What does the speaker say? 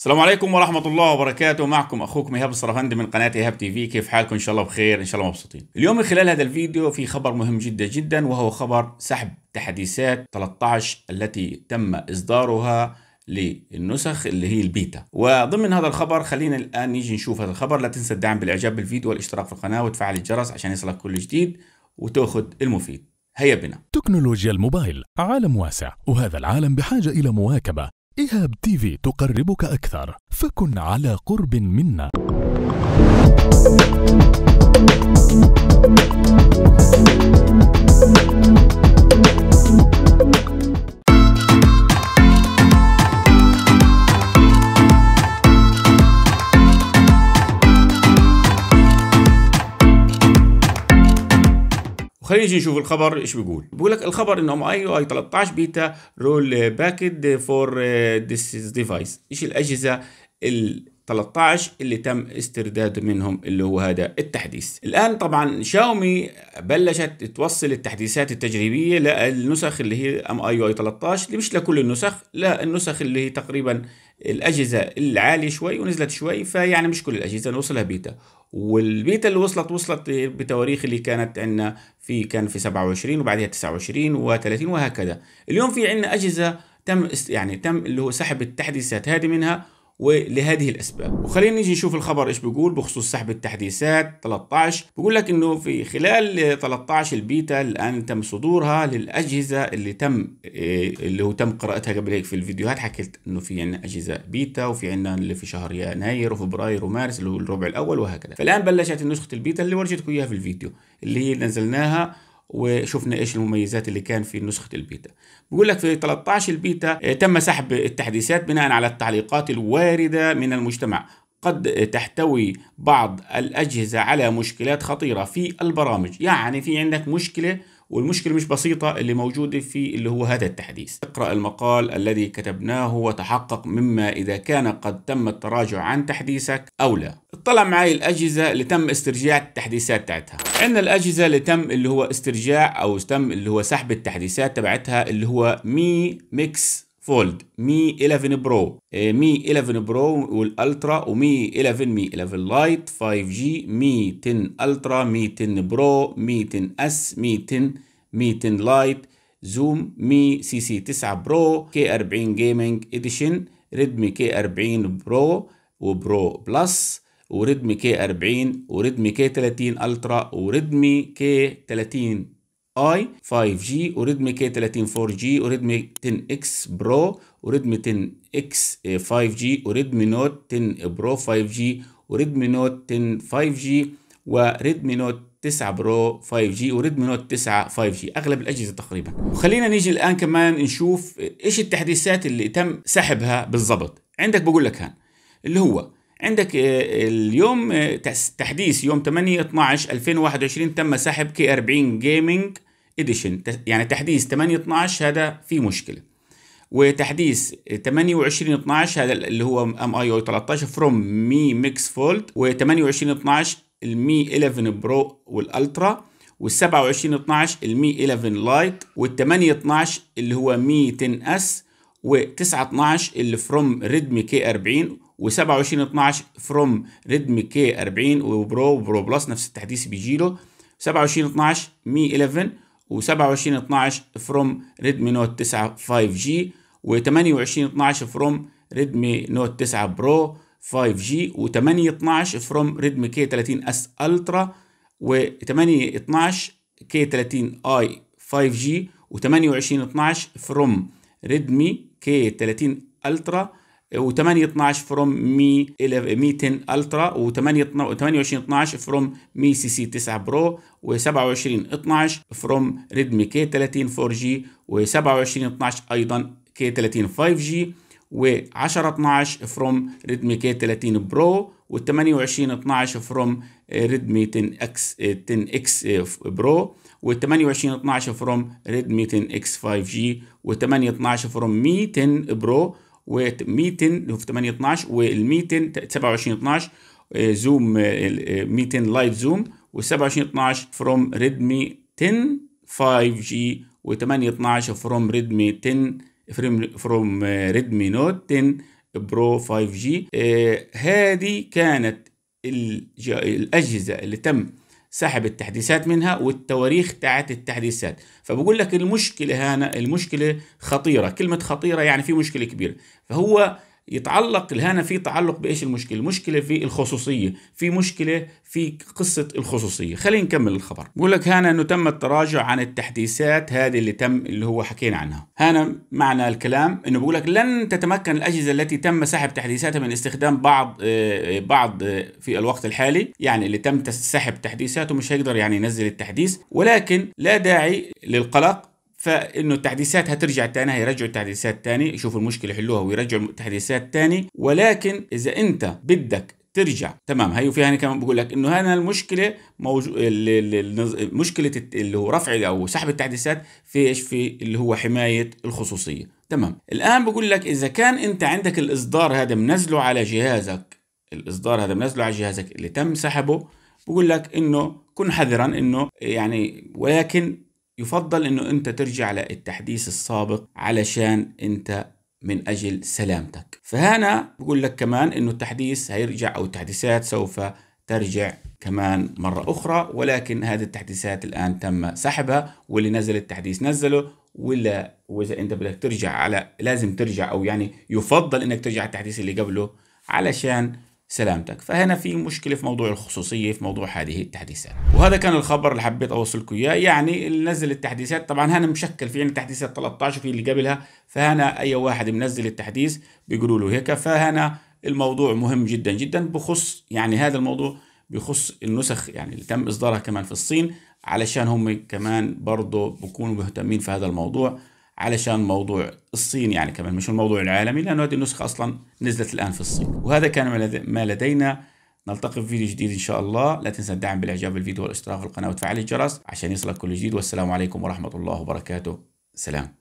السلام عليكم ورحمة الله وبركاته معكم أخوكم إيهاب الصرفندي من قناة إيهاب تي في كيف حالكم إن شاء الله بخير إن شاء الله مبسوطين اليوم من خلال هذا الفيديو في خبر مهم جدا جدا وهو خبر سحب تحديثات 13 التي تم إصدارها للنسخ اللي هي البيتا وضمن هذا الخبر خلينا الآن نيجي نشوف هذا الخبر لا تنسى الدعم بالإعجاب بالفيديو والاشتراك في القناة وتفعل الجرس عشان يصلك كل جديد وتأخذ المفيد هيا بنا تكنولوجيا الموبايل عالم واسع وهذا العالم بحاجة إلى مواكبة إيهاب تيفي تقربك أكثر فكن على قرب منا نيجي نشوف الخبر ايش بيقول بيقول لك الخبر انهم اي او اي 13 بيتا رول باكد فور ذيس ديفايس ايش الاجهزه ال 13 اللي تم استرداد منهم اللي هو هذا التحديث الآن طبعا شاومي بلشت توصل التحديثات التجريبية للنسخ اللي هي ام اي اي 13 اللي مش لكل النسخ لا النسخ اللي هي تقريبا الأجهزة العالية شوي ونزلت شوي فيعني مش كل الأجهزة نوصلها بيتا والبيتا اللي وصلت وصلت بتواريخ اللي كانت عندنا في كان في 27 وبعدها 29 و30 وهكذا اليوم في عندنا اجهزه تم يعني تم اللي هو سحب التحديثات هذه منها ولهذه الأسباب وخلينا نيجي نشوف الخبر إيش بيقول بخصوص سحب التحديثات 13 بيقول لك إنه في خلال 13 البيتا الآن تم صدورها للأجهزة اللي تم إيه، اللي هو تم قراءتها قبل هيك في الفيديوهات حكيت إنه في عندنا أجهزة بيتا وفي عندنا اللي في شهر يناير وفبراير ومارس اللي هو الربع الأول وهكذا فالآن بلشت نسخة البيتا اللي ورجتكم إياها في الفيديو اللي هي نزلناها وشفنا ايش المميزات اللي كان في نسخه البيتا بيقول لك في 13 البيتا آه، تم سحب التحديثات بناء على التعليقات الوارده من المجتمع قد تحتوي بعض الاجهزه على مشكلات خطيره في البرامج يعني في عندك مشكله والمشكله مش بسيطه اللي موجوده في اللي هو هذا التحديث اقرا المقال الذي كتبناه وتحقق مما اذا كان قد تم التراجع عن تحديثك او لا اطلع معي الاجهزه اللي تم استرجاع التحديثات تاعتها عندنا الاجهزه اللي تم اللي هو استرجاع او تم اللي هو سحب التحديثات تبعتها اللي هو مي ميكس فولد مي 11 برو إيه، مي 11 برو والالترا ومي 11 مي 11 لايت 5G مي 10 الترا مي 10 برو مي 10 اس مي 10 مي 10 لايت زوم مي سي سي 9 برو كي 40 جيمنج اديشن ريدمي كي 40 برو وبرو بلس وريدمي كي 40 وريدمي كي 30 الترا وريدمي كي 30 اي 5 جي وريدمي كي 30 4 جي وريدمي 10 اكس برو وريدمي 10 اكس 5 جي وريدمي نوت 10 برو 5 جي وريدمي نوت 10 5 جي وريدمي نوت 9 برو 5 جي وريدمي نوت 9 5 جي اغلب الاجهزه تقريبا وخلينا نيجي الان كمان نشوف ايش التحديثات اللي تم سحبها بالضبط عندك بقول لك هان اللي هو عندك آه، اليوم آه، تحديث يوم 8 12 2021 تم سحب كي 40 جيمنج اديشن يعني تحديث 8 12 هذا في مشكله وتحديث 28 12 هذا اللي هو ام اي او 13 فروم مي ميكس فولد و28 12 المي 11 برو والالترا وال27 12 المي 11 لايت وال8 12 اللي هو مي 10 اس و9 12 اللي فروم ريدمي كي 40 و27 12 فروم ريدمي كي 40 وبرو وبرو بلس نفس التحديث بيجي له 27 12 مي 11 و27 12 فروم ريدمي نوت 9 5G و28 12 فروم ريدمي نوت 9 برو 5G و8 12 فروم ريدمي كي 30 اس الترا و8 12 كي 30 اي 5G و28 12 فروم ريدمي كي 30 الترا و8 12 فروم مي 10 الترا و8 28 12 فروم مي سي سي 9 برو و27 12 فروم ريدمي كي 30 4 جي و27 12 ايضا كي 30 5 جي و10 12 فروم ريدمي كي 30 برو و28 12 فروم ريدمي 10 اكس 10 اكس برو و28 12 فروم ريدمي 10 اكس 5 جي و8 12 فروم مي 10 برو وميتن اللي هو في 8 12 والميتن 27 12 زوم آه، آه، ميتن لايف زوم و27 12 فروم ريدمي 10 5G و8 12 فروم ريدمي 10 فروم ريدمي نوت 10 برو 5G هذه كانت الأجهزة اللي تم سحب التحديثات منها والتواريخ تاعت التحديثات فبقول لك المشكله هنا المشكله خطيره كلمه خطيره يعني في مشكله كبيره فهو يتعلق الهنا في تعلق بايش المشكله المشكله في الخصوصيه في مشكله في قصه الخصوصيه خلينا نكمل الخبر بقول لك هنا انه تم التراجع عن التحديثات هذه اللي تم اللي هو حكينا عنها هنا معنى الكلام انه بقول لك لن تتمكن الاجهزه التي تم سحب تحديثاتها من استخدام بعض آه، بعض آه، في الوقت الحالي يعني اللي تم سحب تحديثاته مش هيقدر يعني ينزل التحديث ولكن لا داعي للقلق فانه التحديثات هترجع تاني هيرجعوا التحديثات تاني يشوفوا المشكله يحلوها ويرجعوا التحديثات تاني ولكن اذا انت بدك ترجع تمام هي وفيها كمان بقول لك انه هنا المشكله موجو... مشكله اللي هو رفع او سحب التحديثات في ايش في اللي هو حمايه الخصوصيه تمام الان بقول لك اذا كان انت عندك الاصدار هذا منزله على جهازك الاصدار هذا منزله على جهازك اللي تم سحبه بقول لك انه كن حذرا انه يعني ولكن يفضل انه انت ترجع للتحديث السابق علشان انت من اجل سلامتك فهنا بقول لك كمان انه التحديث هيرجع او التحديثات سوف ترجع كمان مرة أخرى ولكن هذه التحديثات الآن تم سحبها واللي نزل التحديث نزله ولا وإذا أنت بدك ترجع على لازم ترجع أو يعني يفضل إنك ترجع التحديث اللي قبله علشان سلامتك فهنا في مشكله في موضوع الخصوصيه في موضوع هذه التحديثات وهذا كان الخبر اللي حبيت اوصل لكم اياه يعني نزل التحديثات طبعا هنا مشكل في عندنا تحديثات 13 في اللي قبلها فهنا اي واحد منزل التحديث بيقولوا له هيك فهنا الموضوع مهم جدا جدا بخص يعني هذا الموضوع بخص النسخ يعني اللي تم اصدارها كمان في الصين علشان هم كمان برضه بكونوا مهتمين في هذا الموضوع علشان موضوع الصين يعني كمان مش الموضوع العالمي لأنه هذه النسخة أصلا نزلت الآن في الصين وهذا كان ما لدينا نلتقي في فيديو جديد إن شاء الله لا تنسى الدعم بالإعجاب بالفيديو والاشتراك في القناة وتفعيل الجرس عشان يصلك كل جديد والسلام عليكم ورحمة الله وبركاته سلام